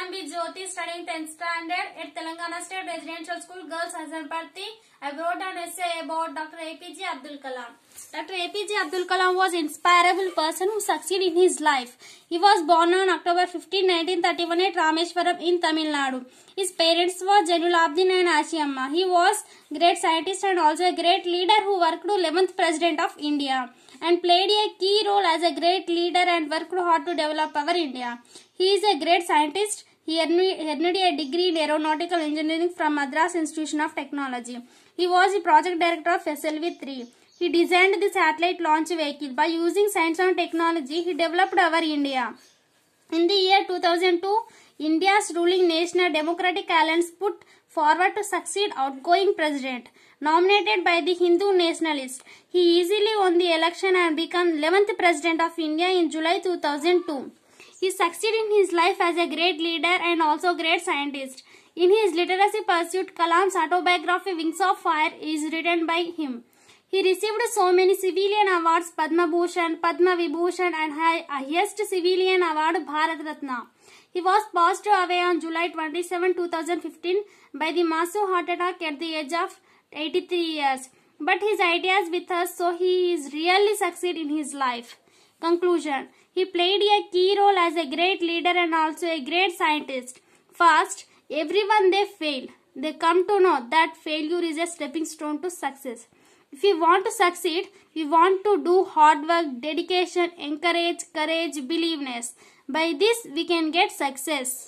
M B Jyothi study tenth standard at Telangana state residential school girls हजन पड़ती I wrote an essay about Dr. APJ Abdul Kalam. Dr. APJ Abdul Kalam was an inspirable person who succeeded in his life. He was born on October 15, 1931 at Rameshwaram in Tamil Nadu. His parents were Janulabdin and Ashiamma. He was a great scientist and also a great leader who worked 11th President of India and played a key role as a great leader and worked hard to develop our India. He is a great scientist, he earned a degree in aeronautical engineering from Madras Institution of Technology. He was the project director of SLV 3. He designed the satellite launch vehicle. By using science and technology, he developed our India. In the year 2002, India's ruling National Democratic Alliance put forward to succeed outgoing president. Nominated by the Hindu nationalists, he easily won the election and became 11th president of India in July 2002. He succeeded in his life as a great leader and also great scientist. In his literacy pursuit, Kalam's autobiography Wings of Fire is written by him. He received so many civilian awards Padma Bhushan, Padma Vibhushan and highest civilian award Bharat Ratna. He was passed away on July 27, 2015 by the massive heart attack at the age of 83 years. But his ideas with us so he is really succeed in his life. Conclusion He played a key role as a great leader and also a great scientist. First, everyone they fail. They come to know that failure is a stepping stone to success. If we want to succeed, we want to do hard work, dedication, encourage, courage, believeness. By this, we can get success.